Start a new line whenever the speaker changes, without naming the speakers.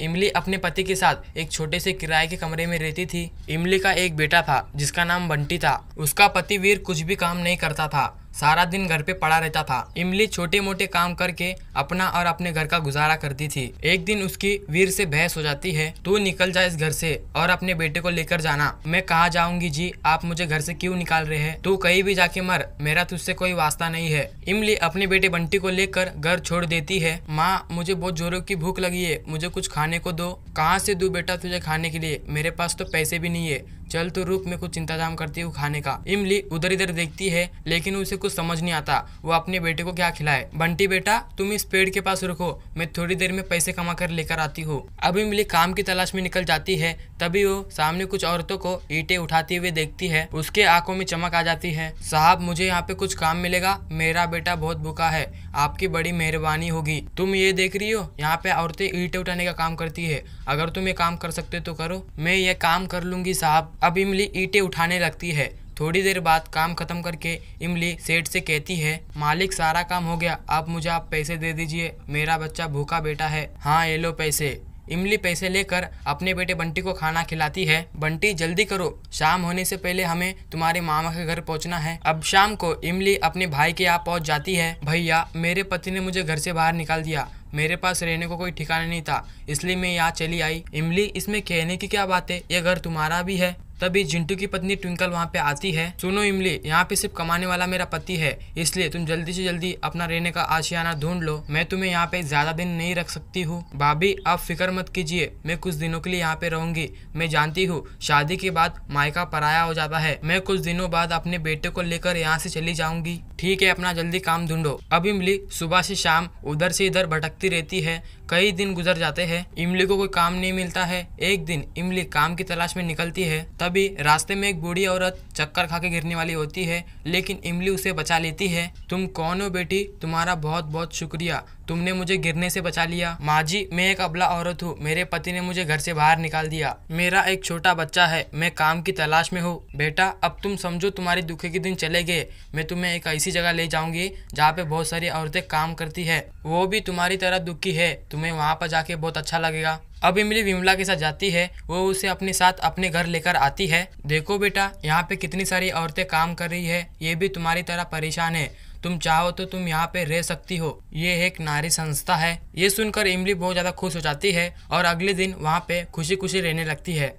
इमली अपने पति के साथ एक छोटे से किराए के कमरे में रहती थी इमली का एक बेटा था जिसका नाम बंटी था उसका पति वीर कुछ भी काम नहीं करता था सारा दिन घर पे पड़ा रहता था इमली छोटे मोटे काम करके अपना और अपने घर का गुजारा करती थी एक दिन उसकी वीर से बहस हो जाती है तू निकल जा इस घर से और अपने बेटे को लेकर जाना मैं कहा जाऊंगी जी आप मुझे घर से क्यों निकाल रहे हैं तू कहीं भी जाके मर मेरा तुझसे कोई वास्ता नहीं है इमली अपने बेटे बंटी को लेकर घर छोड़ देती है माँ मुझे बहुत जोरों की भूख लगी है मुझे कुछ खाने को दो कहाँ से दू बेटा तुझे खाने के लिए मेरे पास तो पैसे भी नहीं है चल तो रुक मैं कुछ इंतजाम करती हूँ खाने का इमली उधर इधर देखती है लेकिन उसे कुछ समझ नहीं आता वो अपने बेटे को क्या खिलाए बंटी बेटा तुम इस पेड़ के पास रुको मैं थोड़ी देर में पैसे कमा कर लेकर आती हूँ अब इमली काम की तलाश में निकल जाती है तभी वो सामने कुछ औरतों को ईटे उठाती हुए देखती है उसके आंखों में चमक आ जाती है साहब मुझे यहाँ पे कुछ काम मिलेगा मेरा बेटा बहुत भूखा है आपकी बड़ी मेहरबानी होगी तुम ये देख रही हो यहाँ पे औरतें ईटे उठाने का काम करती है अगर तुम ये काम कर सकते तो करो मैं ये काम कर लूंगी साहब अब इमली ईटे उठाने लगती है थोड़ी देर बाद काम खत्म करके इमली सेठ से कहती है मालिक सारा काम हो गया अब मुझे आप पैसे दे दीजिए मेरा बच्चा भूखा बेटा है हाँ ये लो पैसे इमली पैसे लेकर अपने बेटे बंटी को खाना खिलाती है बंटी जल्दी करो शाम होने से पहले हमें तुम्हारे मामा के घर पहुंचना है अब शाम को इमली अपने भाई के यहाँ पहुंच जाती है भैया मेरे पति ने मुझे घर से बाहर निकाल दिया मेरे पास रहने को कोई ठिकाना नहीं था इसलिए मैं यहाँ चली आई इमली इसमें कहने की क्या बात है यह घर तुम्हारा भी है तभी जिंटू की पत्नी ट्विंकल वहाँ पे आती है सुनो इमली यहाँ पे सिर्फ कमाने वाला मेरा पति है इसलिए तुम जल्दी से जल्दी अपना रहने का आशियाना ढूंढ लो मैं तुम्हें यहाँ पे ज्यादा दिन नहीं रख सकती हूँ भाभी आप फिक्र मत कीजिए मैं कुछ दिनों के लिए यहाँ पे रहूंगी मैं जानती हूँ शादी के बाद मायका पराया हो जाता है मैं कुछ दिनों बाद अपने बेटे को लेकर यहाँ से चली जाऊंगी ठीक है अपना जल्दी काम ढूंढो अब इमली सुबह से शाम उधर से इधर भटकती रहती है कई दिन गुजर जाते हैं इमली को कोई काम नहीं मिलता है एक दिन इमली काम की तलाश में निकलती है तभी रास्ते में एक बूढ़ी औरत चक्कर खा के गिरने वाली होती है लेकिन इमली उसे बचा लेती है तुम कौन हो बेटी तुम्हारा बहुत बहुत शुक्रिया तुमने मुझे गिरने से बचा लिया माँ जी मैं एक अबला औरत हूँ मेरे पति ने मुझे घर से बाहर निकाल दिया मेरा एक छोटा बच्चा है मैं काम की तलाश में हूँ बेटा अब तुम समझो तुम्हारे दुखे के दिन चले गए मैं तुम्हें एक ऐसी ऐसी जगह ले जाऊंगी जहाँ पे बहुत सारी औरतें काम करती है वो भी तुम्हारी तरह दुखी है तुम्हें वहाँ पर जाके बहुत अच्छा लगेगा अब इमली विमला के साथ जाती है वो उसे अपने साथ अपने घर लेकर आती है देखो बेटा यहाँ पे कितनी सारी औरतें काम कर रही है ये भी तुम्हारी तरह परेशान है तुम चाहो तो तुम यहाँ पे रह सकती हो ये एक नारी संस्था है ये सुनकर इमली बहुत ज्यादा खुश हो जाती है और अगले दिन वहाँ पे खुशी खुशी रहने लगती है